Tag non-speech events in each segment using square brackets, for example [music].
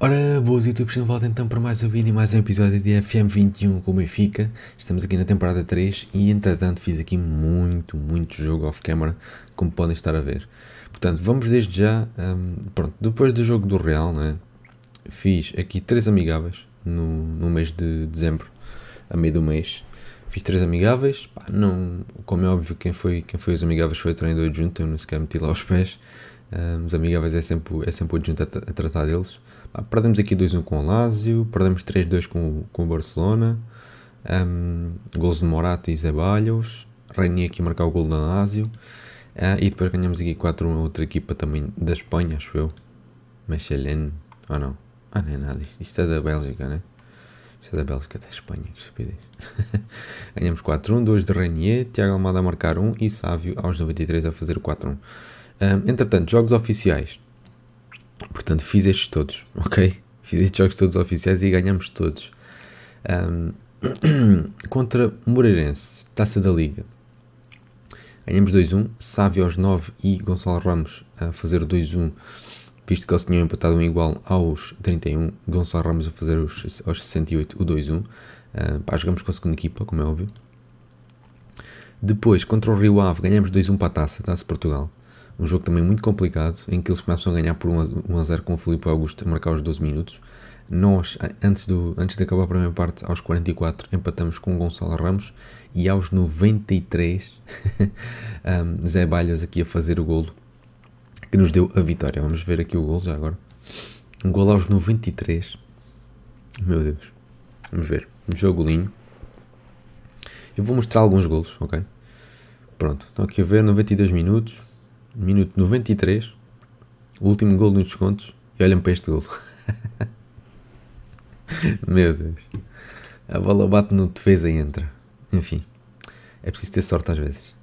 Ora, boas youtubers, não volta então para mais um vídeo e mais um episódio de FM21 com o Benfica. Estamos aqui na temporada 3 e entretanto fiz aqui muito, muito jogo off-camera, como podem estar a ver. Portanto, vamos desde já, um, pronto, depois do jogo do Real, né, fiz aqui três amigáveis no, no mês de dezembro, a meio do mês. Fiz três amigáveis, pá, não, como é óbvio quem foi, quem foi os amigáveis foi o treinador adjunto, eu não sequer meti lá os pés. Um, os amigáveis é sempre, é sempre o adjunto a, a tratar deles. Ah, perdemos aqui 2-1 com o Lazio, perdemos 3-2 com, com o Barcelona. Um, gols de Morata e Zeballos. Reini aqui marcar o gol do Lazio. Uh, e depois ganhamos aqui 4-1 a outra equipa também da Espanha, acho eu. Michelin, ou não? Ah, não é nada. Isto, isto é da Bélgica, né? Isto é da Bélgica, da Espanha, que estupidez. [laughs] ganhamos 4-1, 2 de Reinier, Tiago Almada a marcar 1 um, e Sávio aos 93 a fazer 4-1. Um, entretanto, jogos oficiais. Portanto, fiz estes todos, [laughs] ok? Fiz estes jogos todos oficiais e ganhamos todos. Um, [clears throat] contra Moreirense, Taça da Liga. Ganhamos 2-1, Sávio aos 9 e Gonçalo Ramos a fazer o 2-1, visto que eles tinham empatado um igual aos 31, Gonçalo Ramos a fazer os, aos 68 o 2-1. Uh, pá, jogamos com a segunda equipa, como é óbvio. Depois, contra o Rio Ave, ganhamos 2-1 para a Taça, Taça Portugal. Um jogo também muito complicado, em que eles começam a ganhar por 1 a 0 com o Filipe Augusto a marcar os 12 minutos. Nós, antes, do, antes de acabar a primeira parte, aos 44, empatamos com o Gonçalo Ramos e aos 93, [laughs] um, Zé Balhas aqui a fazer o golo que nos deu a vitória. Vamos ver aqui o golo já agora. Um golo aos 93. Meu Deus. Vamos ver. um jogolinho. Eu vou mostrar alguns golos, ok? Pronto, estão aqui a ver, 92 minutos minuto 93, o último gol nos descontos, e olham para este gol. [laughs] Meu Deus. A bola bate no defesa e entra. Enfim, é preciso ter sorte às vezes.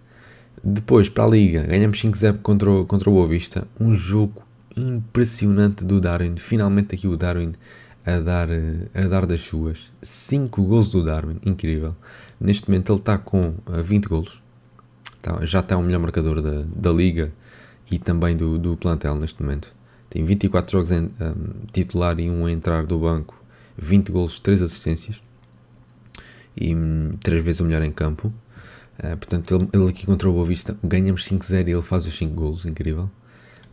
Depois, para a Liga, ganhamos 5-0 contra, o, contra o Boavista. Um jogo impressionante do Darwin. Finalmente aqui o Darwin a dar, eh, a dar das suas. 5 gols do Darwin, incrível. Neste momento ele está com 20 eh, gols. Tá, já está o melhor marcador da, da Liga e também do, do plantel neste momento. Tem 24 jogos em, um, ehm, titular e um a entrar do banco, 20 golos, 3 assistências e 3 hum, vezes o melhor em campo. Uh, portanto, ele, ele, aqui contra o Boa Vista, ganhamos 5-0 e ele faz os 5 golos, incrível.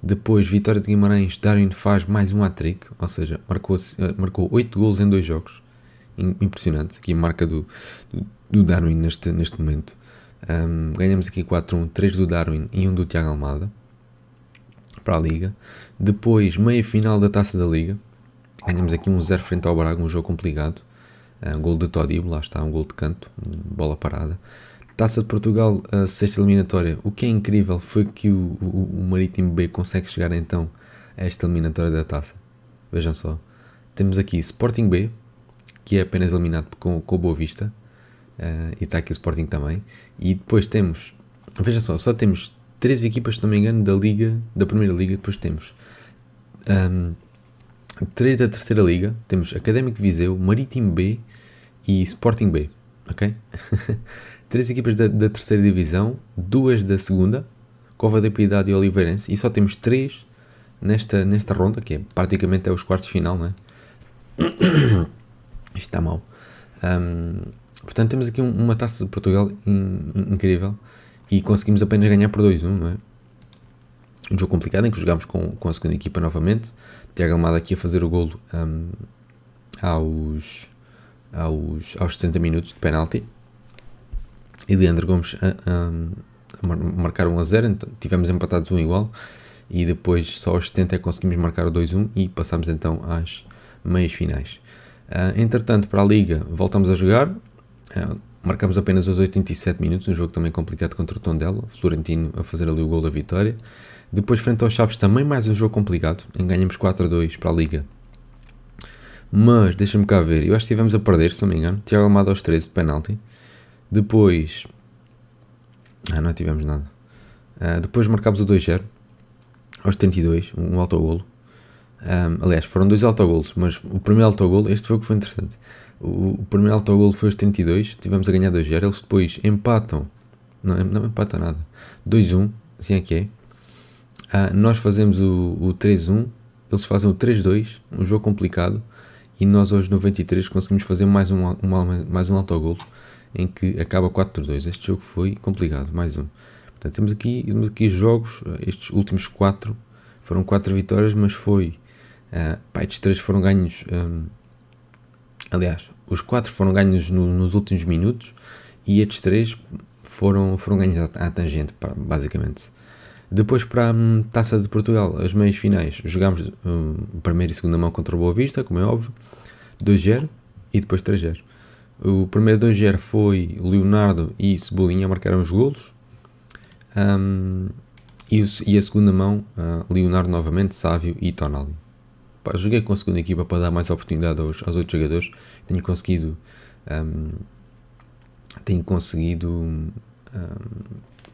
Depois, vitória de Guimarães, Darwin faz mais um hat-trick, ou seja, marcou, eh, marcou 8 golos em 2 jogos. Impressionante, aqui marca do, do, do Darwin neste, neste momento. Um, ehm, ganhamos aqui 4-1, 3 do Darwin e 1 do Tiago Almada para a Liga. Depois, meia-final da Taça da Liga. Ganhamos aqui um 0 frente ao Braga, um jogo complicado. Um ah, gol de Todibo, lá está, um gol de canto, bola parada. Taça de Portugal, a ah, sexta eliminatória. O que é incrível foi que o, o, o Marítimo B consegue chegar então a esta eliminatória da Taça. Vejam só. Temos aqui Sporting B, que é apenas eliminado com, com Boa Vista. Uh, e está aqui o Sporting também. E depois temos, vejam só, só temos três equipas, se não me engano, da Liga, da Primeira Liga, depois temos um, três da Terceira Liga, temos Académico de Viseu, Marítimo B e Sporting B, ok? [laughs] três equipas da, da, Terceira Divisão, duas da Segunda, Cova da Piedade e Oliveirense, e só temos três nesta, nesta ronda, que é praticamente é os quartos de final, não é? [coughs] Isto está mal. Um, portanto, temos aqui uma taça de Portugal in, in, incrível e conseguimos apenas ganhar por 2-1, não é? Um jogo complicado em que jogámos com, com a segunda equipa novamente. Tiago Almada aqui a fazer o golo um, aos, aos, aos 70 minutos de penalti. E Leandro Gomes a, a, a marcar 1 a 0. Então, tivemos empatados um igual. E depois só aos 70 é que conseguimos marcar o 2-1 e passámos então às meias finais. Uh, entretanto, para a Liga voltamos a jogar. Uh, marcamos apenas aos 87 minutos, um jogo também complicado contra o Tondela, Florentino a fazer ali o gol da vitória. Depois, frente aos Chaves, também mais um jogo complicado, em ganhamos 4 a 2 para a Liga. Mas, deixa-me cá ver, eu acho que estivemos a perder, se não me engano. Tiago Almada aos 13 de penalti. Depois. Ah, não tivemos nada. Uh, depois marcámos o 2-0, aos 32, um autogolo. Um, ah, aliás, foram dois autogolos, mas o primeiro autogolo, este foi o que foi interessante. O, o primeiro autogol foi aos 32, tivemos a ganhar 2-0. Eles depois empatam, não, não empatam nada, 2-1, assim é que é. Ah, nós fazemos o, o 3-1, eles fazem o 3-2, um jogo complicado. E nós aos 93 conseguimos fazer mais um, uma, mais um autogolo em que acaba 4-2. Este jogo foi complicado, mais um. Portanto, temos aqui, temos aqui jogos, ah, estes últimos 4 foram 4 vitórias, mas foi. Uh, pá, estes 3 foram ganhos um, ah, Aliás, os 4 foram ganhos no, nos últimos minutos e estes 3 foram, foram ganhos à, à tangente, basicamente. Depois para a hum, Taça de Portugal, as meias finais, jogámos um, primeira e segunda mão contra o Boa Vista, como é óbvio, 2-0 e depois 3-0. O primeiro 2-0 foi Leonardo e Cebolinha marcaram os golos. Um, e, o, e, a segunda mão, uh, Leonardo novamente, Sávio e Tonali. Pá, joguei com a segunda equipa para dar mais oportunidade aos, aos outros jogadores. Tenho conseguido. Um, tenho conseguido. Um,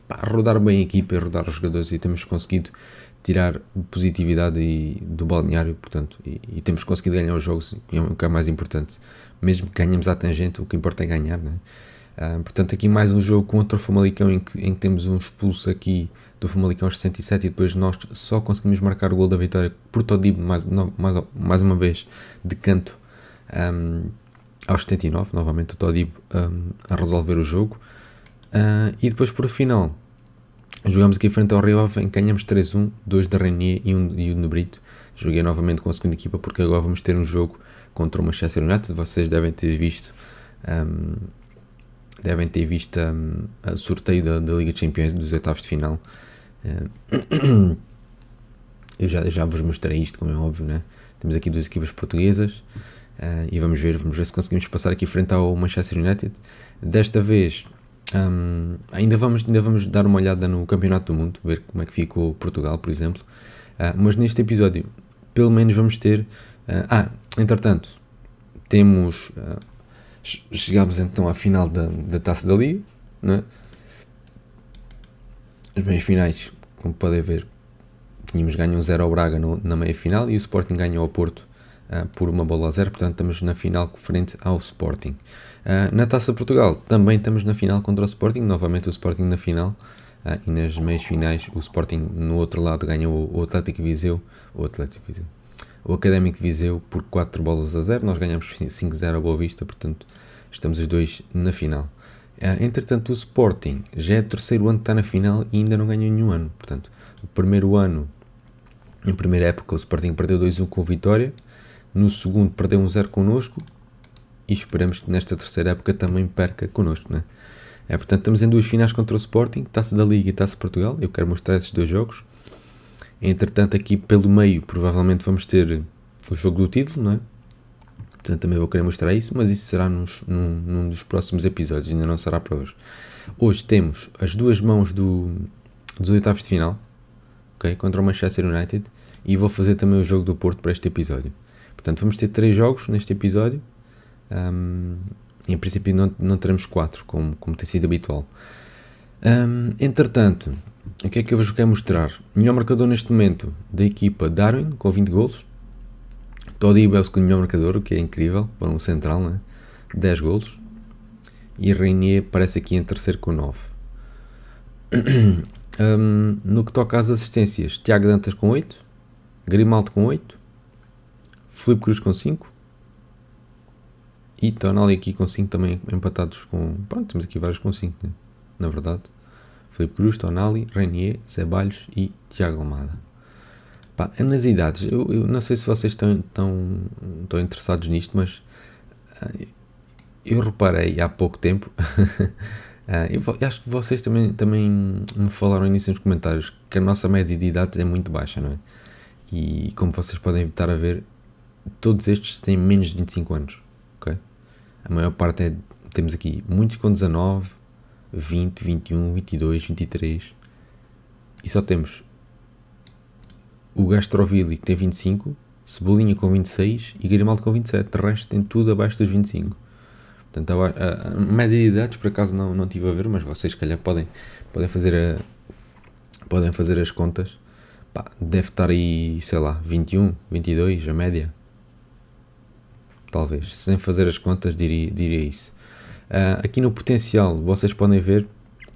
pá, rodar bem a equipa e rodar os jogadores e temos conseguido tirar positividade e, do balneário, portanto, e, e, temos conseguido ganhar os jogos, que é o que é mais importante. Mesmo que ganhemos à tangente, o que importa é ganhar, né? Hum, portanto, aqui mais um jogo contra o Famalicão em que, em que temos um expulso aqui do Famalicão aos 67 e depois nós só conseguimos marcar o gol da vitória por Todibo mais, não, mais, mais uma vez de canto um, aos 79, novamente o Todibo um, a resolver o jogo. Uh, e depois por final jogamos aqui frente ao Rio Ave, ganhamos 3-1, 2 da Renier e 1 um, um de Brito. Joguei novamente com a segunda equipa porque agora vamos ter um jogo contra o Manchester United. Vocês devem ter visto um, devem ter visto um, sorteio da, da Liga de Campeões dos oitavos de final eh, eu já, já vos mostrei isto, como é óbvio, né? Temos aqui duas equipas portuguesas eh, e vamos ver, vamos ver se conseguimos passar aqui frente ao Manchester United. Desta vez, um, ainda, vamos, ainda vamos dar uma olhada no Campeonato do Mundo, ver como é que ficou Portugal, por exemplo. Eh, mas neste episódio, pelo menos vamos ter... ah, entretanto, temos... chegámos então à final da, da Taça da Liga, né? as meias finais, como podem ver, tínhamos ganho 0 ao Braga no, na meia final e o Sporting ganhou ao Porto uh, por uma bola a zero, portanto estamos na final frente ao Sporting. Uh, na Taça Portugal também estamos na final contra o Sporting, novamente o Sporting na final. Ah, e nas meias finais o Sporting no outro lado ganhou o Atlético Viseu, o Atlético Viseu, o Académico Viseu por 4 bolas a 0, nós ganhamos 5-0 [laughs] a Boa Vista, portanto estamos os dois na final. É, entretanto, o Sporting já é o terceiro ano que está na final e ainda não ganhou nenhum ano. Portanto, o primeiro ano, na primeira época, o Sporting perdeu 2-1 com o Vitória. No segundo, perdeu 1-0 um connosco. E esperamos que nesta terceira época também perca connosco, né? É, portanto, estamos em duas finais contra o Sporting, Taça da Liga e Taça Portugal. Eu quero mostrar esses dois jogos. Entretanto, aqui pelo meio, provavelmente vamos ter o jogo do título, não é? Portanto, também vou querer mostrar isso, mas isso será nos, num, num, dos próximos episódios, ainda não será para hoje. Hoje temos as duas mãos do, dos oitavos de final, ok contra o Manchester United, e vou fazer também o jogo do Porto para este episódio. Portanto, vamos ter três jogos neste episódio. Um, em princípio, não, não teremos quatro, como, como tem sido habitual. Um, entretanto, o que é que eu vos quero mostrar? Melhor marcador neste momento da equipa Darwin, com 20 gols Todibo é o segundo melhor marcador, o que é incrível para um central, né? 10 golos. E Reinier aparece aqui em terceiro com 9. [clears throat] um, no que toca às assistências, Tiago Dantas com 8, Grimaldo com 8, Filipe Cruz com 5 e Tonali aqui com 5 também empatados com. Pronto, temos aqui vários com 5, né? na verdade. Filipe Cruz, Tonali, Reinier, Ceballos e Tiago Almada. Pá, é nas idades. Eu, eu, não sei se vocês estão, tão interessados nisto, mas ah, eu reparei há pouco tempo. [laughs] Ah, eu acho que vocês também, também me falaram nisso nos comentários que a nossa média de idades é muito baixa, não é? E como vocês podem estar a ver, todos estes têm menos de 25 anos, ok? A maior parte é, temos aqui muitos com 19, 20, 21, 22, 23 e só temos o Gastrovilli que tem 25, Cebolinha com 26 e Grimaldo com 27. O resto tem tudo abaixo dos 25. Portanto, a, a, a média de idades, por acaso não, não estive a ver, mas vocês, se calhar, podem, podem, fazer, a, podem fazer as contas. Pá, deve estar aí, sei lá, 21, 22, a média. Talvez. Sem fazer as contas, diria, diria isso. Uh, aqui no potencial, vocês podem ver.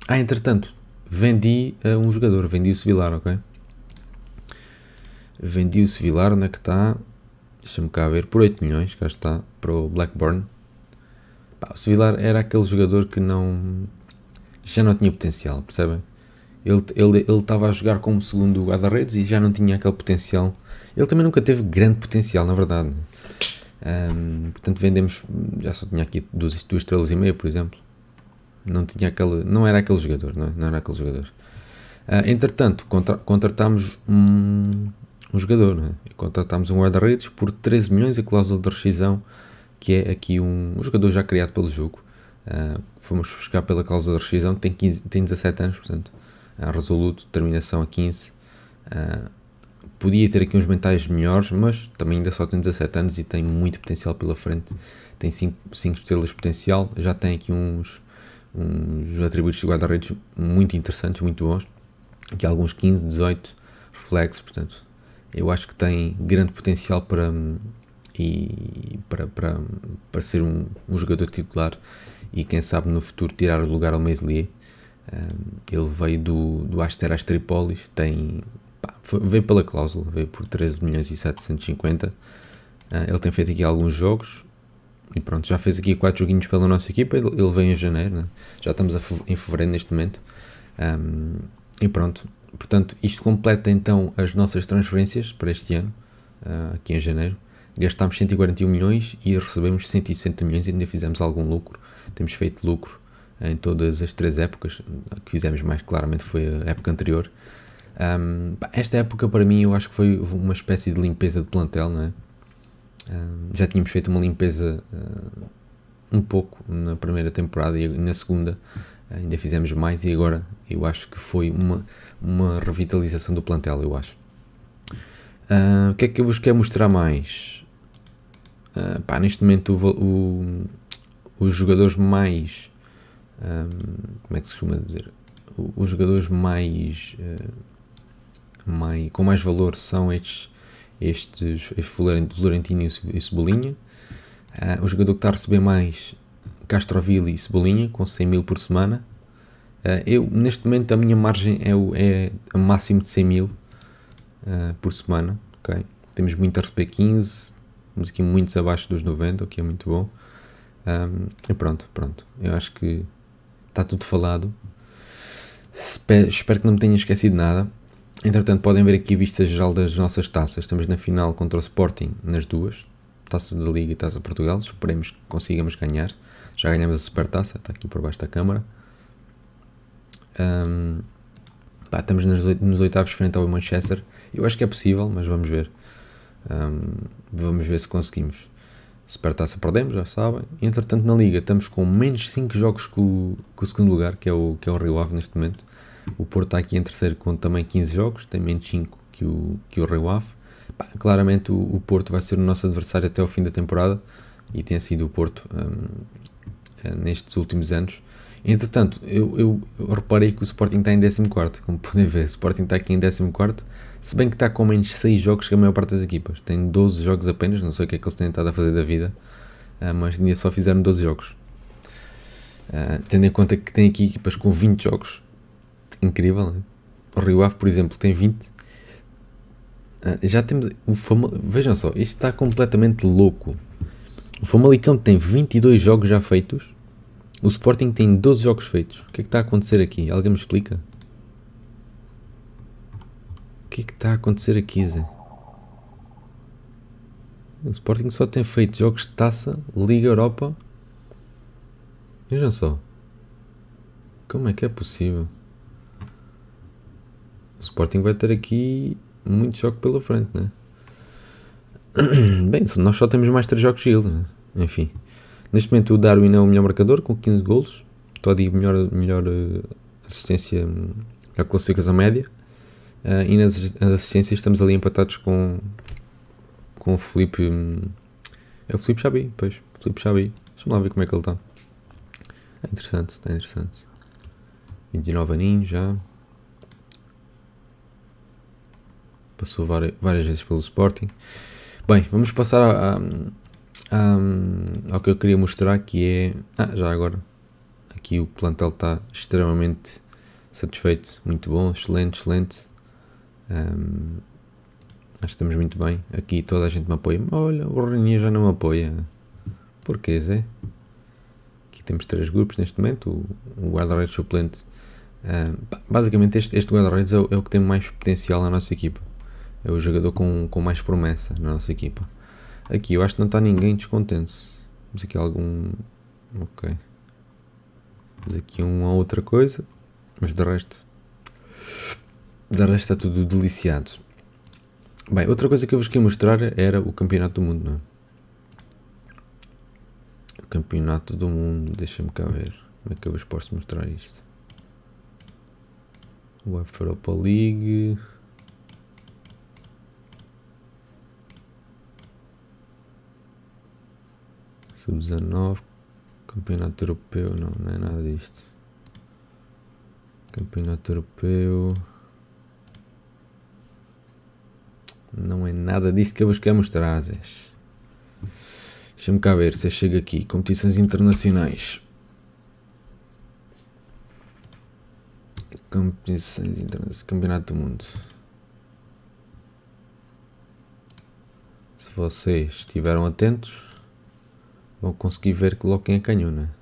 Ah, entretanto, vendi uh, um jogador, vendi o Sevilar, ok? Vendi-se Vilarna que está, deixa-me cá ver, por 8 milhões, cá está, para o Blackburn. Pá, o Sevilar era aquele jogador que não. já não tinha potencial, percebem? Ele estava ele, ele a jogar como segundo guarda-redes e já não tinha aquele potencial. Ele também nunca teve grande potencial, na verdade. Um, portanto, vendemos. Já só tinha aqui duas, duas estrelas e meia, por exemplo. Não tinha aquele. Não era aquele jogador, não, é? não era aquele jogador. Uh, entretanto, contra, contratámos um, um jogador. Né? Contratámos um guarda-redes por 13 milhões e cláusula de rescisão, que é aqui um, um jogador já criado pelo jogo. Uh, fomos buscar pela cláusula de rescisão, tem, 15, tem 17 anos, portanto, uh, resoluto, terminação a 15. Uh, ah, podia ter aqui uns mentais melhores, mas também ainda só tem 17 anos e tem muito potencial pela frente. Tem 5 estrelas de potencial, já tem aqui uns, uns atributos de guarda-redes muito interessantes, muito bons. Aqui alguns 15, 18 reflexos, portanto, eu acho que tem grande potencial para, hum, e, para, para, para ser um, um, jogador titular e quem sabe no futuro tirar o lugar ao Meslier. Hum, ele veio do, do Asteras Tripolis, tem, pá, foi, veio pela cláusula, veio por 13 milhões e 750. Hum, ele tem feito aqui alguns jogos e pronto, já fez aqui 4 joguinhos pela nossa equipa. Ele, ele vem em janeiro, né? já estamos a em fevereiro neste momento. Um, e pronto, portanto, isto completa então as nossas transferências para este ano, uh, aqui em janeiro. Gastámos 141 milhões e recebemos 160 milhões e ainda fizemos algum lucro. Temos feito lucro em todas as três épocas. O que fizemos mais claramente foi a época anterior. Um, esta época para mim eu acho que foi uma espécie de limpeza de plantel, não é? Um, já tínhamos feito uma limpeza uh, um pouco na primeira temporada e na segunda ainda fizemos mais e agora eu acho que foi uma uma revitalização do plantel, eu acho. Uh, o que é que eu vos quero mostrar mais? Uh, pá, neste momento o, o, os jogadores mais um, ah, como é que se chama dizer? Os jogadores mais, uh, mais com mais valor são estes, estes, Florentino e Cebolinha. Uh, o jogador que está a receber mais Castroville e Cebolinha, com 100 mil por semana. Eh, eu, neste momento, a minha margem é, o, é a máximo de 100 mil uh, por semana, ok? Temos muito RP15, temos aqui muitos abaixo dos 90, o que é muito bom. Um, e pronto, pronto. Eu acho que está tudo falado. Espero que não me tenha esquecido nada. Entretanto, podem ver aqui a vista geral das nossas taças. Estamos na final contra o Sporting nas duas. Taça da Liga e Taça Portugal. Esperemos que consigamos ganhar. Já ganhamos a taça está aqui por baixo da câmara. Um, pá, estamos nos oitavos frente ao Manchester. Eu acho que é possível, mas vamos ver. Um, vamos ver se conseguimos. se perdemos, já sabem. Entretanto, na Liga estamos com menos 5 jogos que o, o, segundo lugar, que é o, que é o Rio Ave neste momento. O Porto está aqui em terceiro com também 15 jogos, tem menos 5 que o, que o Rio Ave. Pá, claramente o, o, Porto vai ser o nosso adversário até ao fim da temporada e tem sido o Porto um, eh, nestes últimos anos. Entretanto, eu, eu, eu reparei que o Sporting está em 14, como [laughs] podem ver. O Sporting está aqui em 14, se bem que está com menos 6 jogos que a maior parte das equipas. Tem 12 jogos apenas, não sei o que é que eles têm estado a fazer da vida, ah, mas ainda só fizeram 12 jogos. Ah, tendo em conta que tem aqui equipas com 20 jogos, incrível, né? O Rio Ave, por exemplo, tem 20. Ah, já temos o fama... Vejam só, isto está completamente louco. O Famalicão tem 22 jogos já feitos o Sporting tem 12 jogos feitos. O que é que está a acontecer aqui? Alguém me explica? O que é que está a acontecer aqui, Zé? O Sporting só tem feito jogos de taça, Liga Europa. Vejam só. Como é que é possível? O Sporting vai ter aqui muito jogo pela frente, né? [clears throat] Bem, nós só temos mais 3 jogos de Gil, né? enfim. Neste momento o Darwin é o melhor marcador com 15 golos. Todi melhor, melhor eh, assistência, melhor classificação média. Uh, e nas assistências estamos ali empatados com, com o Felipe. Hum, é o Felipe Xabi, pois. Felipe Xabi. Deixa-me lá ver como é que ele está. É tá interessante, está interessante. 29 aninhos já. Passou várias, várias vezes pelo Sporting. Bem, vamos passar a um, ao que eu queria mostrar que é. Ah, já agora. Aqui o plantel está extremamente satisfeito, muito bom, excelente, excelente. Um, acho que estamos muito bem. Aqui toda a gente me apoia. Olha, o Reninha já não me apoia. porquês é Aqui temos três grupos neste momento. O, o guarda-redes suplente. Um, basicamente, este, este guarda-redes é, é, o que tem mais potencial na nossa equipa. É o jogador com, com mais promessa na nossa equipa. Aqui eu acho que não está ninguém descontente. Temos aqui algum. Ok. Temos aqui uma outra coisa. Mas de resto. De resto está tudo deliciado. Bem, outra coisa que eu vos queria mostrar era o Campeonato do Mundo, não é? O Campeonato do Mundo, deixa-me cá ver como é que eu vos posso mostrar isto. Web Europa League. Sub-19, Campeonato Europeu, não, não é nada disto. Campeonato Europeu. Não é nada disto que eu vos quero mostrar, Zés. Deixa-me cá ver se eu chego aqui. Competições internacionais. Competições internacionais. Campeonato do Mundo. Se vocês estiveram atentos, vão conseguir ver que logo quem é canhona.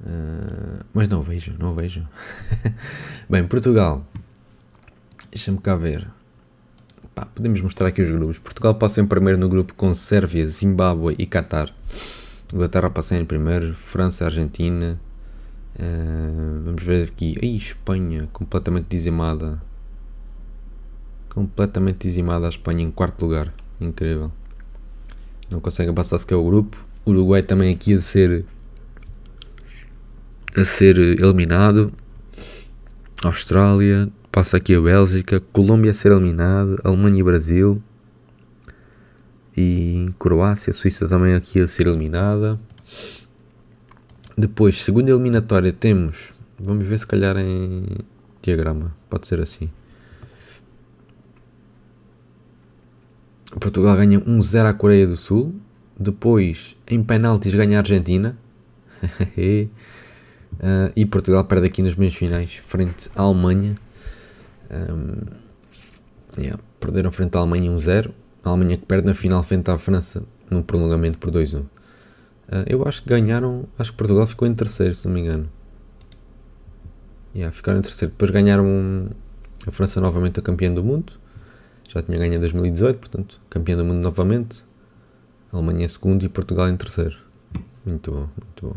Uh, mas não vejo, não vejo. [laughs] Bem, Portugal. Deixa-me cá ver. Pá, podemos mostrar aqui os grupos. Portugal passa em primeiro no grupo com Sérvia, Zimbábue e Catar. Inglaterra passa em primeiro, França, Argentina. Uh, vamos ver aqui. Ai, Espanha, completamente dizimada. Completamente dizimada a Espanha em quarto lugar. Incrível. Não conseguem passar sequer o grupo. O Uruguai também aqui a ser a ser eliminado. Austrália, passa aqui a Bélgica, Colômbia a ser eliminado, Alemanha e Brasil. E Croácia, Suíça também aqui a ser eliminada. Depois, segunda eliminatória, temos. Vamos ver se calhar em diagrama. Pode ser assim. Portugal ganha 1-0 à Coreia do Sul. Depois, em penaltis, ganha a Argentina. uh, [laughs] e Portugal perde aqui nas meias finais, frente à Alemanha. Um, ehm, yeah, perderam frente à Alemanha 1-0. A Alemanha que perde na final frente à França, num prolongamento por 2-1. Uh, eh, eu acho que ganharam. Acho que Portugal ficou em terceiro, se não me engano. Yeah, ficaram em terceiro. Depois ganharam a França novamente a campeã do mundo já tinha ganho em 2018, portanto, campeão do mundo novamente. A Alemanha em é segundo e Portugal em terceiro. Muito bom, muito bom.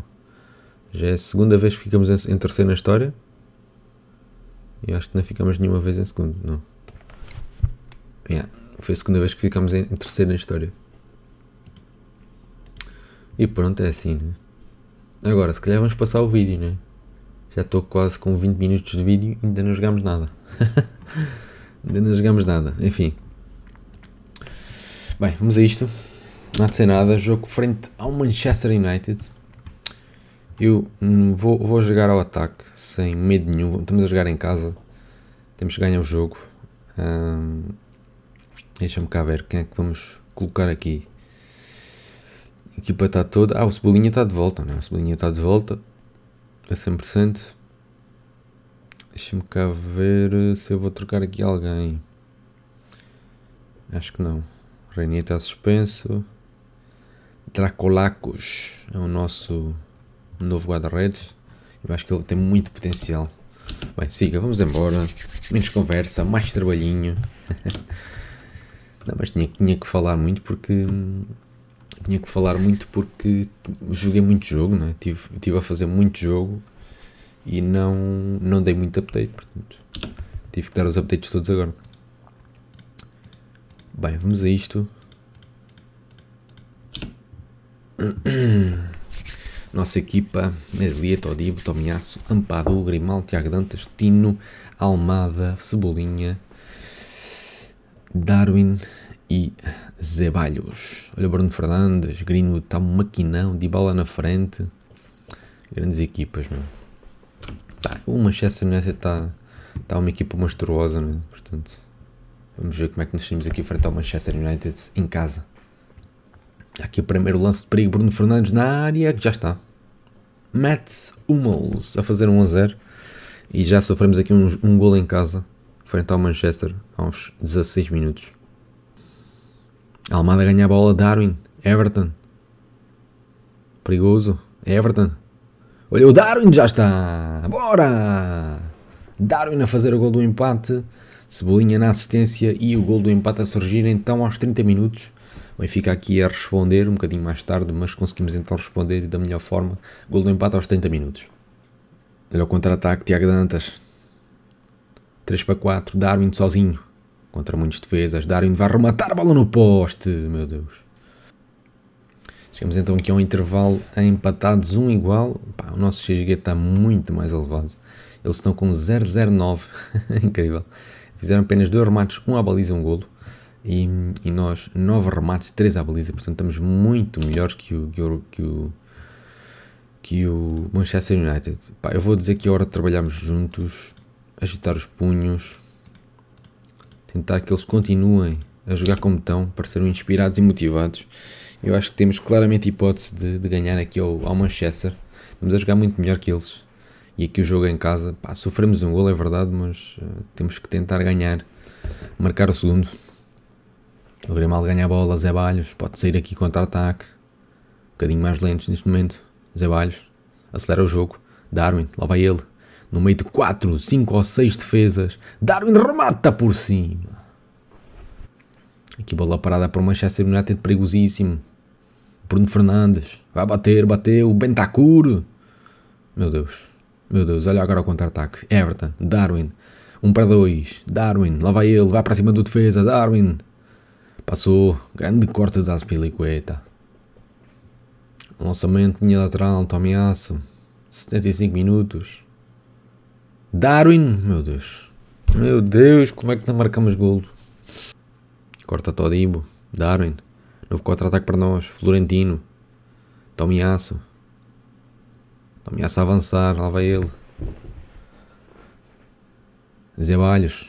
Já é a segunda vez que ficamos em terceiro na história. E acho que não ficamos nenhuma vez em segundo, não. Yeah, foi a segunda vez que ficamos em terceiro na história. E pronto, é assim, né? Agora, se calhar vamos passar o vídeo, né? Já estou quase com 20 minutos de vídeo e ainda não jogamos nada. [laughs] Ainda não jogamos nada. Enfim. Bem, vamos a isto. Não há de ser nada. Jogo frente ao Manchester United. Eu hum, vou, vou jogar ao ataque sem medo nenhum. Estamos a jogar em casa. Temos que ganhar o jogo. Hum, Deixa-me cá ver quem é que vamos colocar aqui. A equipa está toda. Ah, o Cebolinha está de volta, é? O Cebolinha está de volta. A 100%. Deixa-me cá ver se eu vou trocar aqui alguém. Acho que não. Rainha está suspenso. Dracolacos é o nosso novo guarda-redes. Eu acho que ele tem muito potencial. Bem, siga, vamos embora. Menos conversa, mais trabalhinho. [laughs] Não, mas tinha, tinha que falar muito porque. Tinha que falar muito porque joguei muito jogo, né? Estive tive a fazer muito jogo e não, não dei muito update, portanto tive que dar os updates todos agora. Bem, vamos a isto. [clears throat] Nossa equipa, Meslia, Todibo, Tominhaço, Ampadu, Grimal, Tiago Dantas, Tino, Almada, Cebolinha, Darwin e Zebalhos. Olha o Bruno Fernandes, Greenwood, está um maquinão, bala na frente. Grandes equipas, meu tá, o Manchester United está tá uma equipa monstruosa, né? portanto vamos ver como é que nos temos aqui frente ao Manchester United em casa. Tá aqui o primeiro lance de perigo, Bruno Fernandes na área, que já está. Matt Hummels a fazer 1 a 0 e já sofremos aqui um, um gol em casa frente ao Manchester aos 16 minutos. Almada ganha a bola, Darwin, Everton, perigoso, Everton, Olha o Darwin, já está! Bora! Darwin a fazer o gol do empate, Cebolinha na assistência e o gol do empate a surgir então aos 30 minutos. O Benfica aqui a responder um bocadinho mais tarde, mas conseguimos então responder da melhor forma. Gol do empate aos 30 minutos. Olha o contra-ataque, Tiago Dantas. 3 para 4, Darwin sozinho. Contra muitas defesas, Darwin vai rematar a bola no poste, meu Deus. Chegamos então aqui a um intervalo a empatados, um igual. Pá, o nosso XG está muito mais elevado. Eles estão com 009, [laughs] incrível. Fizeram apenas dois remates, um à baliza, um golo. E, e nós, nove remates, três à baliza. Portanto, estamos muito melhores que o, que o, que o, que o Manchester United. Pá, eu vou dizer que é hora de trabalharmos juntos, agitar os punhos, tentar que eles continuem a jogar como estão, para serem inspirados e motivados. Eu acho que temos claramente hipótese de, de ganhar aqui ao, ao, Manchester. Estamos a jogar muito melhor que eles. E aqui o jogo em casa, pá, sofremos um gol, é verdade, mas uh, temos que tentar ganhar, marcar o segundo. O Grimal ganha a bola, Zé Balhos, pode sair aqui contra-ataque. Um bocadinho mais lentos neste momento, Zé Balhos. Acelera o jogo, Darwin, lá vai ele. No meio de 4, 5 ou 6 defesas, Darwin remata por cima. Aqui bola parada para o Manchester United, perigosíssimo. Bruno Fernandes, vai bater, bateu, Bentacur. Meu Deus, meu Deus, olha agora o contra-ataque. Everton, Darwin, 1 um para 2, Darwin, lá vai ele, vai para cima do defesa, Darwin. Passou, grande corte da Aspilicueta. Lançamento, linha lateral, Tommy Aço, 75 minutos. Darwin, meu Deus, meu Deus, como é que não marcamos golo? Corta Todibo, Darwin, novo contra-ataque para nós, Florentino, Tommy Aço, Aço a avançar, lá vai ele. Zebalhos,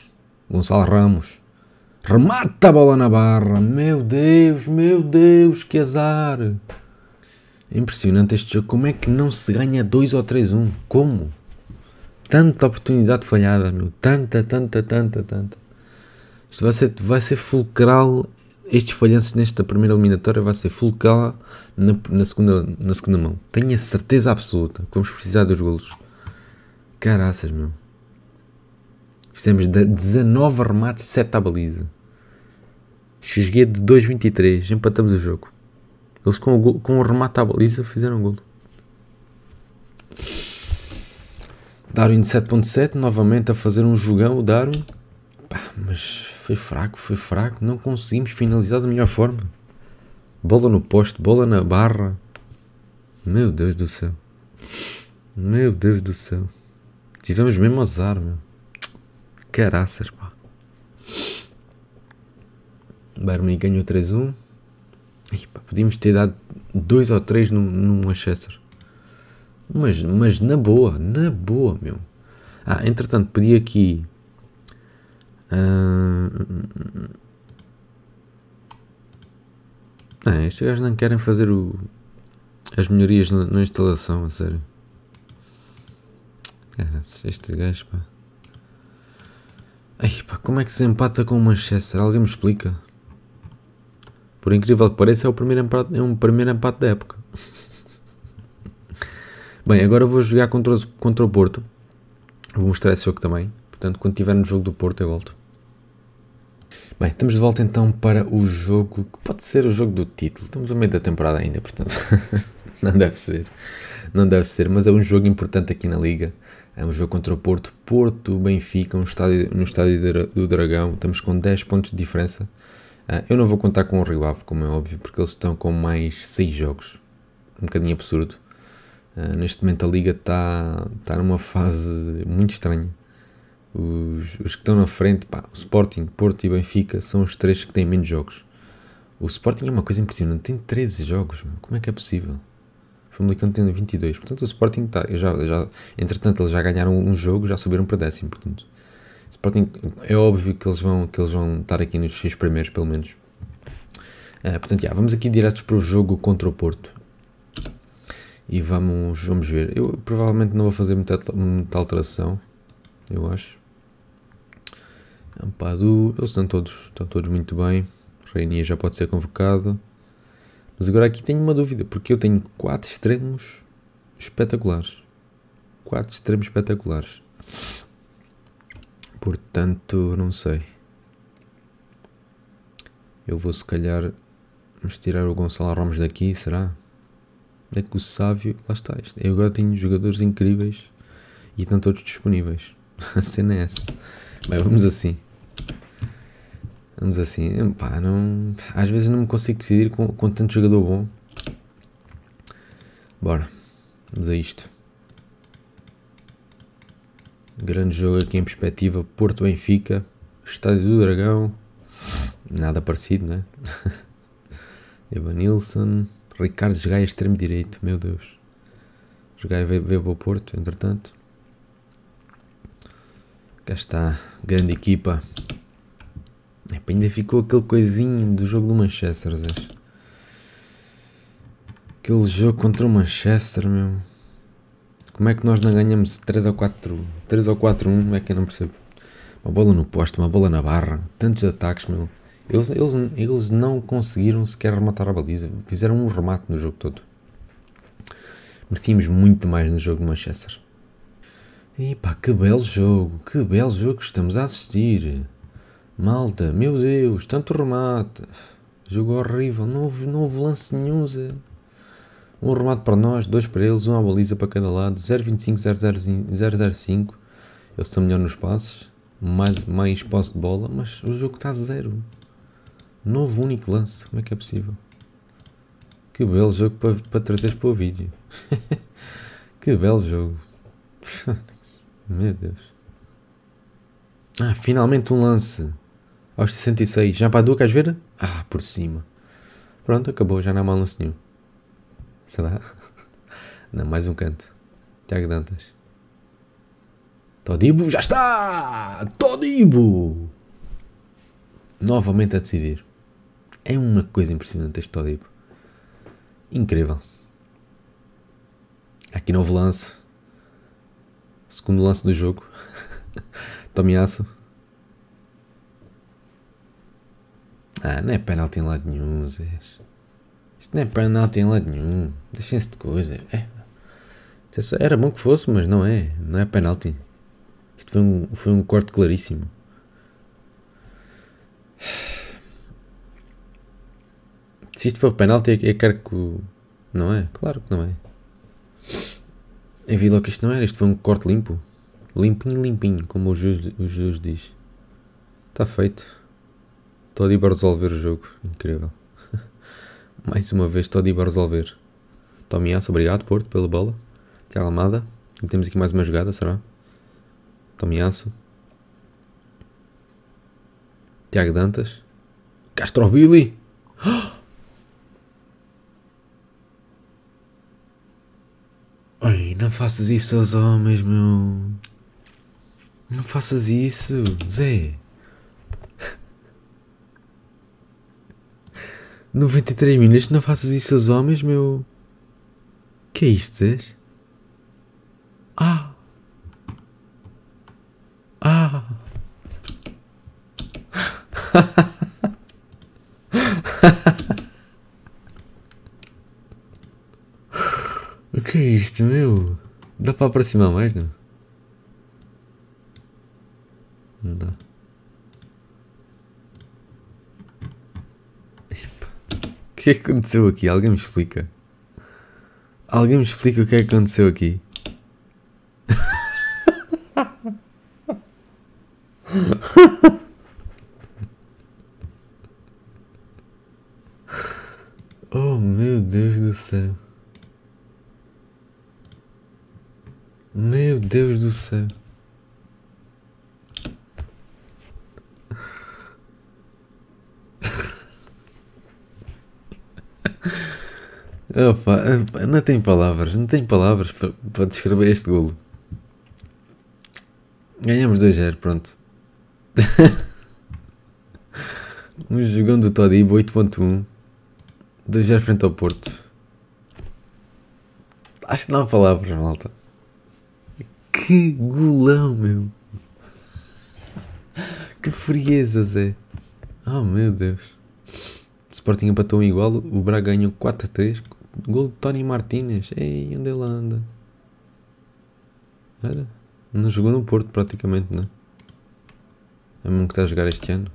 Gonçalo Ramos, remata a bola na barra, meu Deus, meu Deus, que azar! Impressionante este jogo, como é que não se ganha 2 ou 3-1? Um? Como? Tanta oportunidade falhada, meu, tanta, tanta, tanta, tanta. Isto vai ser, vai ser fulcral. Estes falhanços nesta primeira eliminatória vai ser fulcral na, na, segunda, na segunda mão. Tenho a certeza absoluta que vamos precisar dos golos. Caraças, meu. Fizemos 19 remates, 7 à baliza. XG de 2.23. Empatamos o jogo. Eles com o, golo, com o remate à baliza fizeram um golo. Darwin de 7.7, novamente a fazer um jogão o Darwin. Pá, mas foi fraco, foi fraco. Não conseguimos finalizar da melhor forma. Bola no poste, bola na barra. Meu Deus do céu. Meu Deus do céu. Tivemos mesmo azar, meu. Caraças, pá. Bayern Munique ganhou 3-1. Podíamos ter dado 2 ou 3 num, num Manchester. Mas, mas na boa, na boa, meu. Ah, entretanto, pedi aqui Uh... Ah, hum, hum, hum, é, estes gajos não querem fazer o... as melhorias na, na instalação, a sério. este gajo, pá. Ai, pá, como é que se empata com o Manchester? Alguém me explica. Por incrível que pareça, é o primeiro empate, é um primeiro empate da época. [laughs] Bem, agora vou jogar contra, contra o Porto. Vou mostrar esse jogo também. Portanto, quando tiver no jogo do Porto, eu volto. Bem, estamos de volta então para o jogo que pode ser o jogo do título. Estamos no meio da temporada ainda, portanto, [laughs] não deve ser. Não deve ser, mas é um jogo importante aqui na Liga. É um jogo contra o Porto. Porto, Benfica, um estádio, no estádio do Dragão. Estamos com 10 pontos de diferença. Ah, eu não vou contar com o Rio Ave, como é óbvio, porque eles estão com mais 6 jogos. Um bocadinho absurdo. Ah, neste momento a Liga está, está numa fase muito estranha os, os que estão na frente, pá, o Sporting, Porto e Benfica são os três que têm menos jogos. O Sporting é uma coisa impressionante, tem 13 jogos, como é que é possível? O Famalicão tem 22, portanto o Sporting está, já, já, entretanto eles já ganharam um jogo, já subiram para décimo, portanto. Sporting, é óbvio que eles vão, que eles vão estar aqui nos seis primeiros, pelo menos. Ah, portanto, já, vamos aqui diretos para o jogo contra o Porto. E vamos, vamos ver. Eu provavelmente não vou fazer muita, muita alteração, eu acho. Ampadu, eles estão todos, estão todos muito bem. Reinia já pode ser convocado. Mas agora aqui tenho uma dúvida, porque eu tenho quatro extremos espetaculares. Quatro extremos espetaculares. Portanto, não sei. Eu vou se calhar vamos tirar o Gonçalo Ramos daqui, será? É que o Sávio, lá está. Eu agora tenho jogadores incríveis e estão todos disponíveis. [laughs] A cena é essa. Bem, vamos assim. Vamos assim, pá, não, às vezes não me consigo decidir com, com tanto jogador bom. Bora, vamos a isto. Grande jogo aqui em perspectiva, Porto Benfica, Estádio do Dragão, nada parecido, né? [laughs] Evanilson, Ricardo Gaia extremo direito, meu Deus. Gaia veio, veio para o Porto, entretanto. Cá está, grande equipa, Epa, ainda ficou aquele coisinho do jogo do Manchester, Aquele jogo contra o Manchester, meu. Como é que nós não ganhamos 3 ou 4, 3 ou 4 1? É que eu não percebo. Uma bola no posto, uma bola na barra, tantos ataques, meu. Eles, eles, eles não conseguiram sequer rematar a baliza. Fizeram um remate no jogo todo. Merecíamos muito mais no jogo do Manchester. E pá, que belo jogo, que belo jogo que estamos a assistir. Malta, meu Deus, tanto remate. Jogo horrível, não houve, lance nenhum, Um remate para nós, dois para eles, uma baliza para cada lado, 0,25, 005. Eles estão melhor nos passes, mais, mais posse de bola, mas o jogo está zero. Novo único lance, como é que é possível? Que belo jogo para, para trazer para o vídeo. [laughs] que belo jogo. [laughs] Meu Deus. Ah, finalmente um lance aos 66. Já para a queres ver? Ah, por cima. Pronto, acabou, já não há mal lance nenhum. Será? [laughs] Não, mais um canto. Tiago Dantas. Todibo, já está! Todibo! Novamente a decidir. É uma coisa impressionante este Todibo. Incrível. Aqui novo lance. Segundo lance do jogo. [laughs] Tomiaço. Ah, não é penalti em lado nenhum, Zés. Isto não é penalti em lado nenhum. Deixem-se de coisa. É. Era bom que fosse, mas não é. Não é penalti. Isto foi um, foi um corte claríssimo. Se isto for penalti, eu quero que Não é? Claro que não é. Eu é vi logo que isto não era. Isto foi um corte limpo. Limpinho, limpinho, como o Jesus, o Jesus diz. Está feito. Toddy para resolver o jogo. Incrível. [laughs] Mais uma vez, Toddy para resolver. Tommy Aço, obrigado, Porto, pela bola. Tiago Almada. E temos aqui mais uma jogada, será? Tommy Aço. Tiago Dantas. Castrovilli! [gasps] Ai, não faças isso aos homens, meu. Não faças isso, Zé. 93 minutos, não faças isso aos homens, meu. Que é isto, és? Ah! Ah! [laughs] o que é isto, meu? Dá para aproximar mais, não? que é que aconteceu aqui? Alguém me explica. Alguém me explica o que é que aconteceu aqui. [laughs] oh meu Deus do céu. Meu Deus do céu. Opa, eh, não tenho palavras, não tenho palavras para, para descrever este golo. Ganhamos 2-0, pronto. [laughs] um jogão do Todibo, 8.1. 2-0 frente ao Porto. Acho que não há palavras, malta. Que golão, meu. Que frieza, Zé. Oh, meu Deus. O Sporting empatou um igual, o Braga ganhou 4 a 3 Gol de Tony Martinez. Ei, onde ele anda? Olha, não jogou no Porto praticamente, não né? é? mesmo que está a jogar este ano.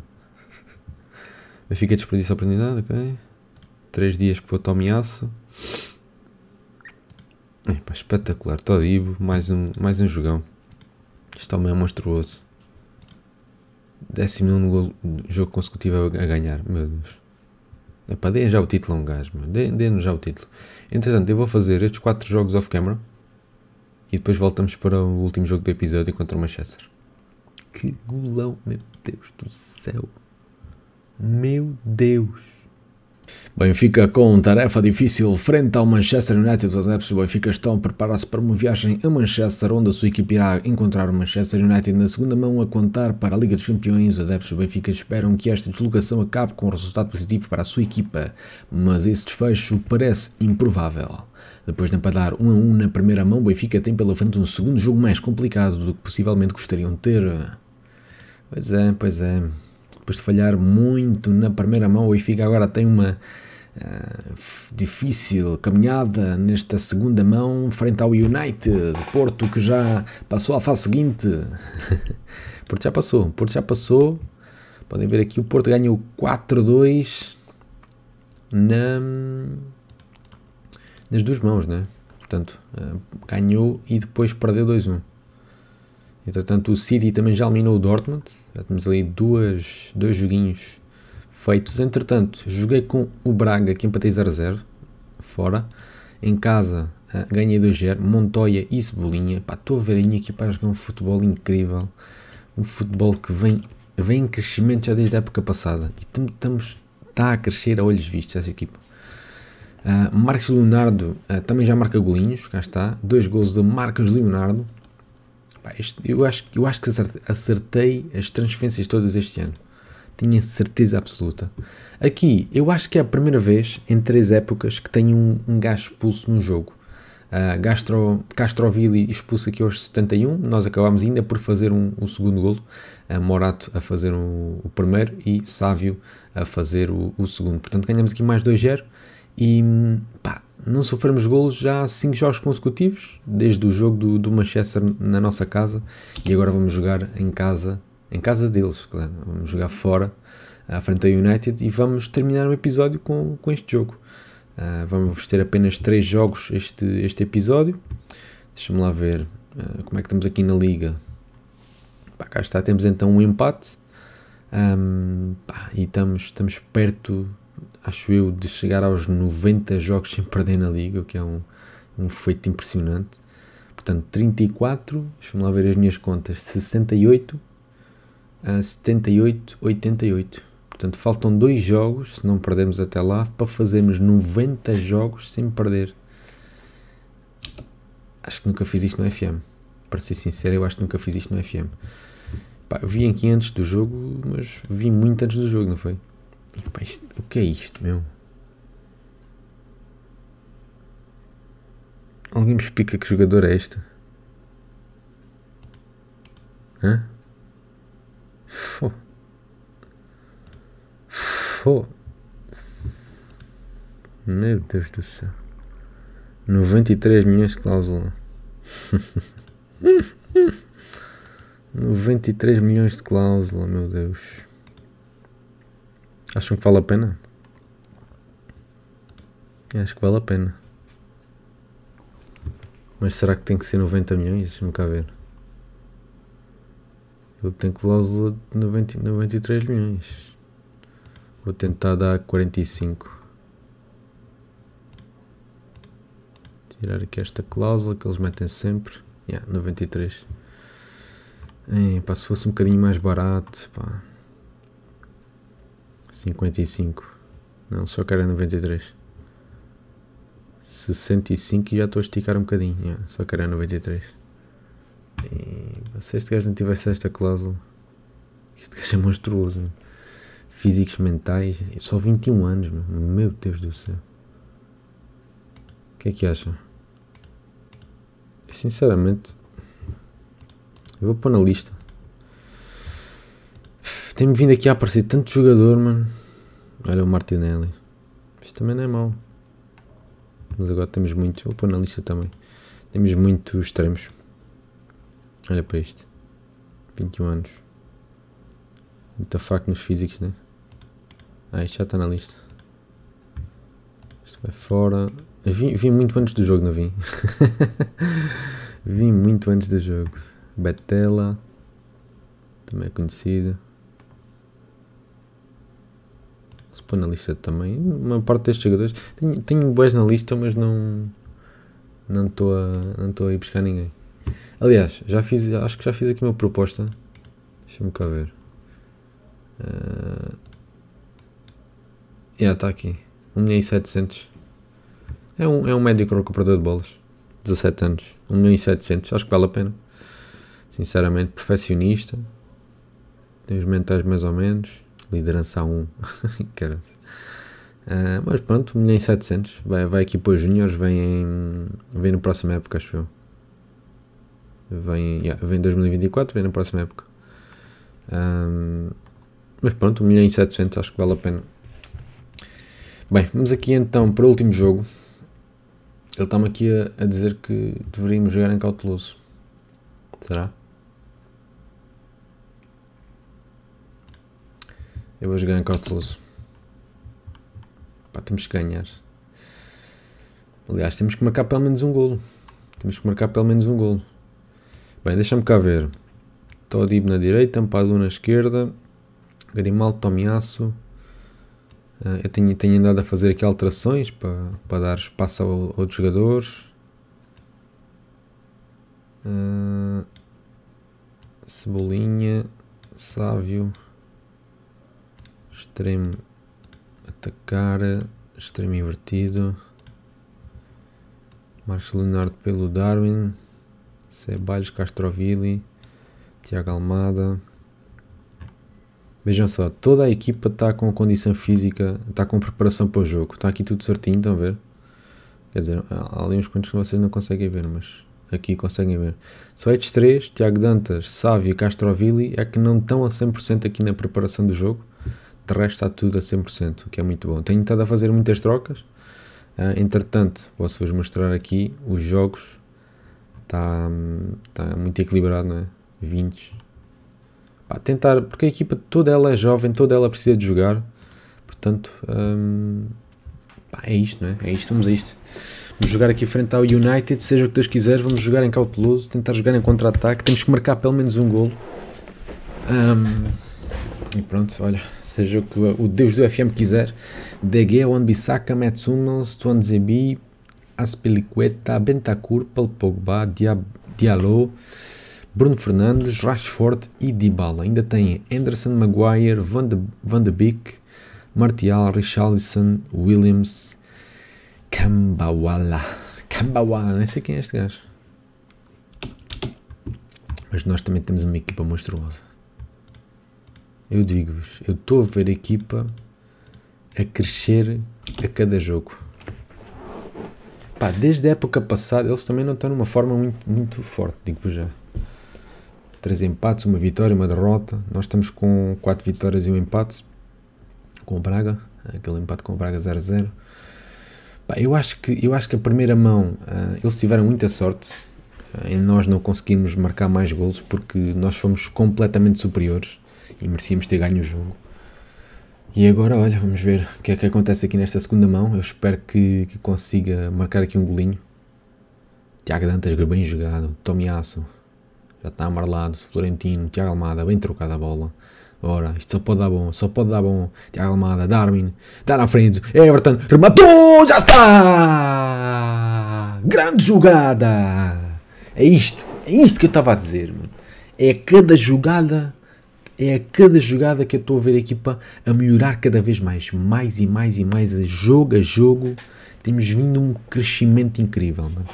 Mas [laughs] fica desperdício a oportunidade, ok? 3 dias para o Tomiasso. Epá, espetacular, está vivo. Mais um, mais um jogão. Isto homem é monstruoso. 19 jogo consecutivo a ganhar, meu Deus. Epá, deem já o título a um gajo, deem-nos já o título. Entretanto, eu vou fazer estes 4 jogos off-camera e depois voltamos para o último jogo do episódio contra o Manchester. Que golão, meu Deus do céu! Meu Deus! Benfica com tarefa difícil frente ao Manchester United. Os adeptos do Benfica estão a preparar-se para uma viagem a Manchester, onde a sua equipe irá encontrar o Manchester United na segunda mão a contar para a Liga dos Campeões. Os adeptos do Benfica esperam que esta deslocação acabe com um resultado positivo para a sua equipa, mas esse desfecho parece improvável. Depois de empatar 1 a 1 na primeira mão, o Benfica tem pela frente um segundo jogo mais complicado do que possivelmente gostariam de ter. Pois é, pois é depois de falhar muito na primeira mão, o Benfica agora tem uma uh, difícil caminhada nesta segunda mão frente ao United, Porto que já passou à fase seguinte. [laughs] Porto já passou, Porto já passou. Podem ver aqui o Porto ganhou 4-2 na, nas duas mãos, né? Portanto, uh, ganhou e depois perdeu 2-1. Entretanto, o City também já eliminou o Dortmund já temos ali duas, dois joguinhos feitos. Entretanto, joguei com o Braga, que empatei 0-0, fora. Em casa, ah, ganhei 2-0. Montoya e Cebolinha. Estou a ver a minha equipa a jogar um futebol incrível. Um futebol que vem, vem em crescimento já desde a época passada. E estamos, está a crescer a olhos vistos essa equipa. Uh, Marcos Leonardo uh, também já marca golinhos, cá está. Dois gols de Marcos Leonardo. Pá, este, eu, acho, eu acho que acertei as transferências todas este ano. Tinha certeza absoluta. Aqui, eu acho que é a primeira vez em três épocas que tenho um, um gajo expulso no jogo. Uh, Gastro, Castrovilli expulso aqui aos 71. Nós acabámos ainda por fazer um, um segundo golo. Uh, Morato a fazer um, o primeiro e Sávio a fazer o, o segundo. Portanto, ganhamos aqui mais 2-0. E hum, pá, não sofremos golos já há 5 jogos consecutivos, desde o jogo do, do, Manchester na nossa casa, e agora vamos jogar em casa, em casa deles, claro, vamos jogar fora, à frente da United, e vamos terminar o episódio com, com este jogo. Uh, vamos ter apenas 3 jogos este, este episódio, deixa-me lá ver uh, como é que estamos aqui na liga. Pá, cá está, temos então um empate, um, pá, e estamos, estamos perto acho eu, de chegar aos 90 jogos sem perder na Liga, o que é um, um feito impressionante. Portanto, 34, deixa-me lá ver as minhas contas, 68 a 78, 88. Portanto, faltam dois jogos, se não perdermos até lá, para fazermos 90 jogos sem perder. Acho que nunca fiz isto no FM. Para ser sincero, eu acho que nunca fiz isto no FM. Pá, vi aqui antes do jogo, mas vi muito antes do jogo, não foi? O que é isto, meu? Alguém me explica que jogador é este? Hã? Fô. Fô. Meu Deus do céu. 93 milhões de cláusula. 93 [laughs] milhões de cláusula, meu Deus. Acham que vale a pena? Eu acho que vale a pena. Mas será que tem que ser 90 milhões? Deixa-me cá ver. Ele tem cláusula de 90, 93 milhões. Vou tentar dar 45. Tirar aqui esta cláusula que eles metem sempre. Yeah, 93. Ei, pá, se fosse um bocadinho mais barato, pá. 55. Não, só quero era 93. 65 e já estou a esticar um bocadinho. Yeah, só quero era 93. E, se este gajo não tivesse esta cláusula. Este gajo é monstruoso. Meu. Físicos mentais. Só 21 anos, meu. meu Deus do céu. O que é que acham? Sinceramente. Eu vou pôr na lista. Tem-me vindo aqui a aparecer tanto jogador, mano. Olha o Martinelli. Isto também não é mau. Mas agora temos muito. Vou pôr na lista também. Temos muitos extremos. Olha para isto. 21 anos. Muita faca nos físicos, né? Ah, isto já está na lista. Isto vai fora. Vim, vim muito antes do jogo, não vim? [laughs] vim muito antes do jogo. Betela. Também é conhecido. pôr na lista também. Uma parte destes jogadores. Tenho, tenho boas na lista, mas não. Não estou a, não estou a ir buscar ninguém. Aliás, já fiz, acho que já fiz aqui uma proposta. Deixa-me cá ver. Uh, yeah, está aqui. 1 milhão e 700. É um, é um médico recuperador de bolas. 17 anos. 1 milhão e 700. Acho que vale a pena. Sinceramente, perfeccionista. Tem os mentais mais ou menos liderança A1. Uh, [laughs] ah, mas pronto, 1700. Vai, vai aqui para os Júniores, vem, vem na próxima época, acho eu. Vem, yeah, vem 2024, vem na próxima época. Um, mas pronto, 1700, acho que vale a pena. Bem, vamos aqui então para o último jogo. Ele está-me aqui a, a, dizer que deveríamos jogar em cauteloso. Será? Eu vou jogar em cauteloso. Pá, temos que ganhar. Aliás, temos que marcar pelo menos um golo. Temos que marcar pelo menos um golo. Bem, deixa-me cá ver. Todib na direita, Ampadu na esquerda. Grimaldo, tomiaço ah, eu tenho, tenho andado a fazer aqui alterações para, para dar espaço a, outros jogadores. Ah, Cebolinha, Sávio extremo atacar, extremo invertido, Marcos Leonardo pelo Darwin, Ceballos Castrovilli, Tiago Almada. Vejam só, toda a equipa está com condição física, está com preparação para o jogo, está aqui tudo certinho, estão a ver? Quer dizer, há ali uns quantos que vocês não conseguem ver, mas aqui conseguem ver. Só estes três, Tiago Dantas, Sávio e Castrovilli, é que não estão a 100% aqui na preparação do jogo de resto está tudo a 100%, o que é muito bom. Tenho estado a fazer muitas trocas, uh, entretanto, posso-vos mostrar aqui os jogos, está, tá muito equilibrado, não é? 20. Pá, tentar, porque a equipa toda ela é jovem, toda ela precisa de jogar, portanto, um, pá, é isto, não é? É isto, estamos a isto. Vamos jogar aqui frente ao United, seja o que Deus quiser, vamos jogar em cauteloso, tentar jogar em contra-ataque, temos que marcar pelo menos um golo. Um, e pronto, olha, seja o que o Deus do FM quiser. DG, Wan-Bissaka, Metsummels, Tuanzebi, Aspilicueta, Bentacur, Palpogba, Diallo, Bruno Fernandes, Rashford e Dybala. Ainda tem Anderson, Maguire, Van de, Van de Beek, Martial, Richarlison, Williams, Kambawala. Kambawala, nem sei quem é este gajo. Mas nós também temos uma equipa monstruosa eu digo-vos, eu estou a ver a equipa a crescer a cada jogo. Pá, desde a época passada eles também não estão numa forma muito, muito forte, digo-vos já. Três empates, uma vitória, uma derrota. Nós estamos com quatro vitórias e um empate com o Braga, aquele empate com o Braga 0-0. Eu acho, que, eu acho que a primeira mão uh, eles tiveram muita sorte uh, em nós não conseguirmos marcar mais golos porque nós fomos completamente superiores e merecíamos ter ganho o jogo. E agora, olha, vamos ver o que é que acontece aqui nesta segunda mão. Eu espero que, que consiga marcar aqui um golinho. Tiago Dantas, é bem jogado. Tomiasso, já está amarelado. Florentino, Tiago Almada, bem trocada a bola. Ora, isto só pode dar bom, só pode dar bom. Tiago Almada, Darwin, está na frente. Everton, rematou, já está! Grande jogada! É isto, é isto que eu estava a dizer, mano. É cada jogada é a cada jogada que eu estou a ver a equipa a melhorar cada vez mais, mais e mais e mais, a jogo a jogo. Temos vindo um crescimento incrível, mano.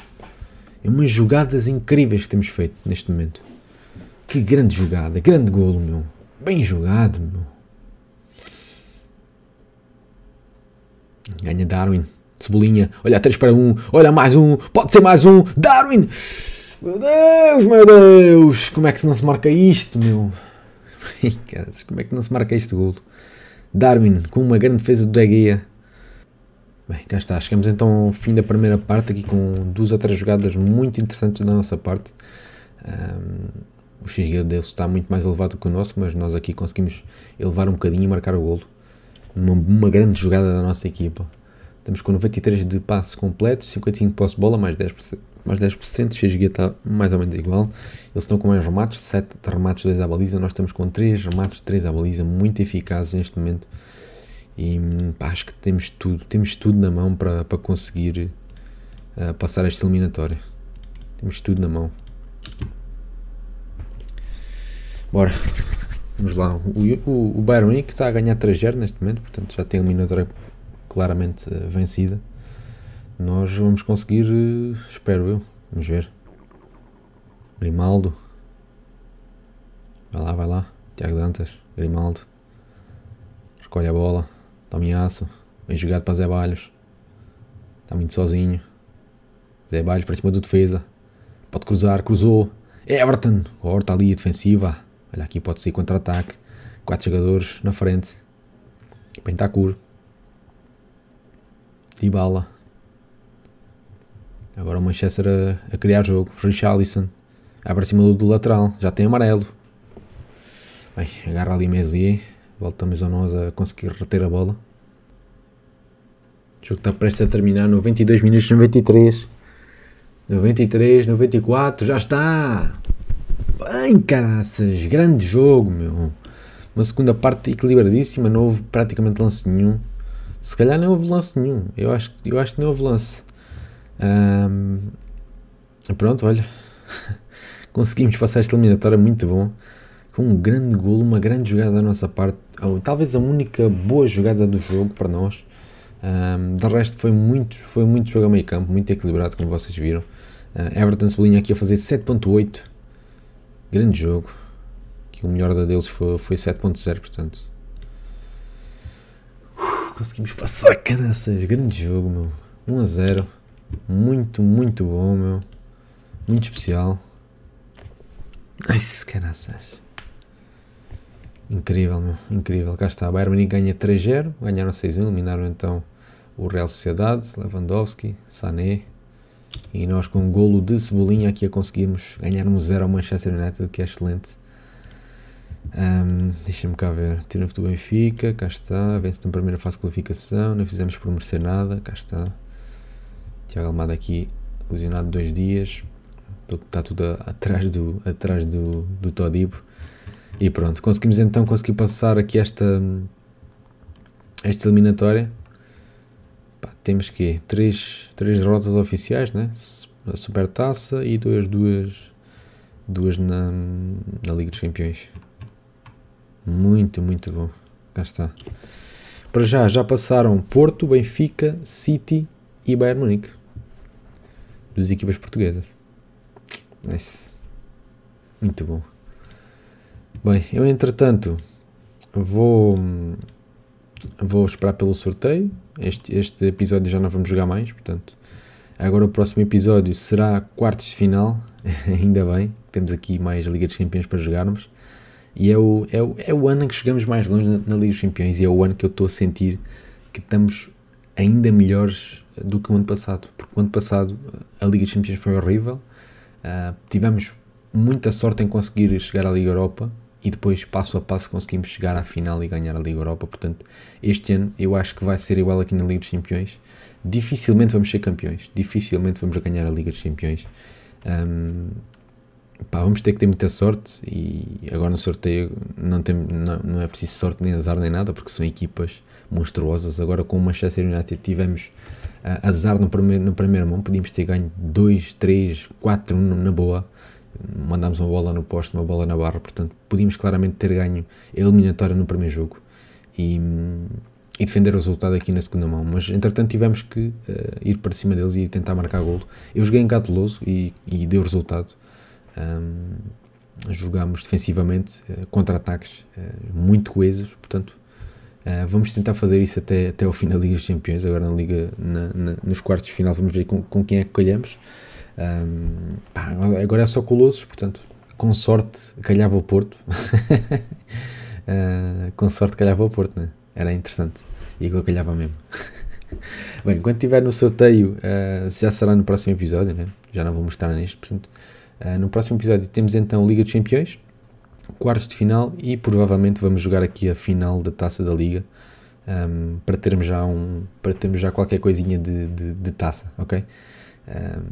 É umas jogadas incríveis que temos feito neste momento. Que grande jogada, grande golo, meu. Bem jogado, meu. Ganha Darwin. Cebolinha. Olha, 3 para 1. Olha, mais um. Pode ser mais um. Darwin! Meu Deus, meu Deus. Como é que se não se marca isto, meu? como é que não se marca este golo? Darwin com uma grande defesa do Deguia. Bem, cá está. Chegamos então ao fim da primeira parte aqui com duas ou três jogadas muito interessantes da nossa parte. Um, o X dele está muito mais elevado que o nosso, mas nós aqui conseguimos elevar um bocadinho e marcar o golo. Uma, uma grande jogada da nossa equipa. Estamos com 93 de passos completos, 55 posse de bola, mais 10% mais 10%, XG está mais ou menos igual, eles estão com mais remates, 7 remates, 2 à baliza, nós estamos com 3 remates, 3 à baliza, muito eficazes neste momento, e pá, acho que temos tudo, temos tudo na mão para, para conseguir uh, passar esta eliminatória, temos tudo na mão. Bora, vamos lá, o, o, o Bayern Munique está a ganhar 3-0 neste momento, portanto já tem a eliminatória claramente eh, vencida, nós vamos conseguir, eh, espero eu. Vamos ver. Grimaldo. Vai lá, vai lá. Tiago Dantas. Grimaldo. Recolhe a bola. Tome aço. Bem jogado para Zé Balhos. Está muito sozinho. Zé Balhos para cima do defesa. Pode cruzar. Cruzou. Everton. Corta ali a defensiva. Olha aqui, pode ser contra-ataque. Quatro jogadores na frente. Pentacur. Dibala. Agora o Manchester a, a criar jogo. Richarlison abre cima do, do lateral, já tem amarelo. Bem, agarra ali Meslier. Voltamos a nós a conseguir reter a bola. O jogo está prestes a terminar. 92 minutos, 93. 93, 94, já está! Bem, caraças! Grande jogo, meu! Uma segunda parte equilibradíssima, não houve praticamente lance nenhum. Se calhar não houve lance nenhum. Eu acho, eu acho que não houve lance. Um, pronto, olha. [laughs] Conseguimos passar esta eliminatória muito bom. Com um grande golo, uma grande jogada da nossa parte. Ou, talvez a única boa jogada do jogo para nós. Um, de resto foi muito, foi muito jogo a meio campo, muito equilibrado como vocês viram. Uh, Everton Cebolinha aqui a fazer 7.8. Grande jogo. Que o melhor da deles foi, foi 7.0, portanto. conseguimos passar [laughs] caraças. Grande jogo, meu. 1 a 0. Muito, muito bom, meu. Muito especial. Ai, se caraças. Incrível, meu. Incrível. Cá está. A Bayern Munique ganha 3-0. Ganharam 6-1. Eliminaram então o Real Sociedade, Lewandowski, Sané. E nós com um golo de Cebolinha aqui a conseguirmos ganharmos 0 ao Manchester United, o que é excelente. Um, Deixa-me cá ver. Tiramos do Benfica. Cá está. Vence na primeira fase de qualificação. Não fizemos por merecer nada. Cá está. Tiago Almada aqui lesionado dois dias, está tudo atrás do, atrás do, do Todibo. E pronto, conseguimos então conseguir passar aqui esta, esta eliminatória. Pá, temos que três, três derrotas oficiais, né? a Supertaça e duas, duas, duas na, na Liga dos Campeões. Muito, muito bom. Cá está. Para já, já passaram Porto, Benfica, City e Bayern Munique das equipas portuguesas. Nice. Muito bom. Bem, eu entretanto vou vou esperar pelo sorteio. Este, este episódio já não vamos jogar mais, portanto. Agora o próximo episódio será quartos de final, [laughs] ainda bem, temos aqui mais Liga dos Campeões para jogarmos. E é o, é o, é o ano em que chegamos mais longe na, na Liga dos Campeões e é o ano que eu estou a sentir que estamos ainda melhores do que o ano passado, porque o ano passado a Liga dos Campeões foi horrível, uh, tivemos muita sorte em conseguir chegar à Liga Europa e depois passo a passo conseguimos chegar à final e ganhar a Liga Europa, portanto este ano eu acho que vai ser igual aqui na Liga dos Campeões, dificilmente vamos ser campeões, dificilmente vamos ganhar a Liga dos Campeões, um, pá, vamos ter que ter muita sorte e agora no sorteio não, tem, não, não, é preciso sorte nem azar nem nada porque são equipas monstruosas. Agora com o Manchester United tivemos azar no, primeiro, no primeiro mão, podíamos ter ganho 2, 3, 4 na boa. Mandámos uma bola no posto, uma bola na barra, portanto, podíamos claramente ter ganho eliminatória no primeiro jogo e, e defender o resultado aqui na segunda mão. Mas entretanto, tivemos que uh, ir para cima deles e tentar marcar golo. Eu joguei em Catuloso e, e deu resultado. Um, jogámos defensivamente, uh, contra-ataques uh, muito coesos, portanto, eh, vamos tentar fazer isso até, até ao fim da Liga dos Campeões, agora na Liga, na, na, nos quartos de final, vamos ver com, com quem é que calhamos. Um, pá, agora é só Colossos, portanto, com sorte calhava o Porto. uh, [laughs] com sorte calhava o Porto, né? era interessante. E agora calhava mesmo. [laughs] Bem, quando estiver no sorteio, uh, já será no próximo episódio, né? já não vou mostrar neste, portanto, no próximo episódio temos então Liga dos Campeões quartos de final e provavelmente vamos jogar aqui a final da taça da liga um, para termos já um para termos já qualquer coisinha de, de, de taça ok um,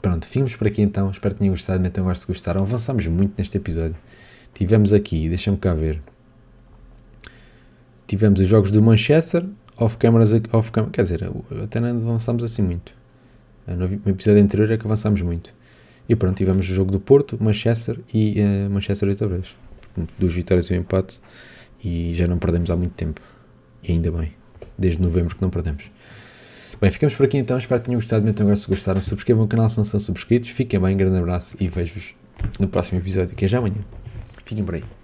pronto ficamos por aqui então espero que tenham gostado metam gosto se gostaram avançamos muito neste episódio tivemos aqui deixa-me cá ver tivemos os jogos do Manchester off cameras off cam quer dizer até não avançamos assim muito no episódio anterior é que avançámos muito e pronto, tivemos o jogo do Porto, Manchester e uh, Manchester outra vez. Duas vitórias e um empate e já não perdemos há muito tempo. E ainda bem, desde novembro que não perdemos. Bem, ficamos por aqui então, espero que tenham gostado. Então, agora se gostaram, subscrevam o canal se não são subscritos. Fiquem bem, grande abraço e vejo-vos no próximo episódio, que é já amanhã. Fiquem por aí.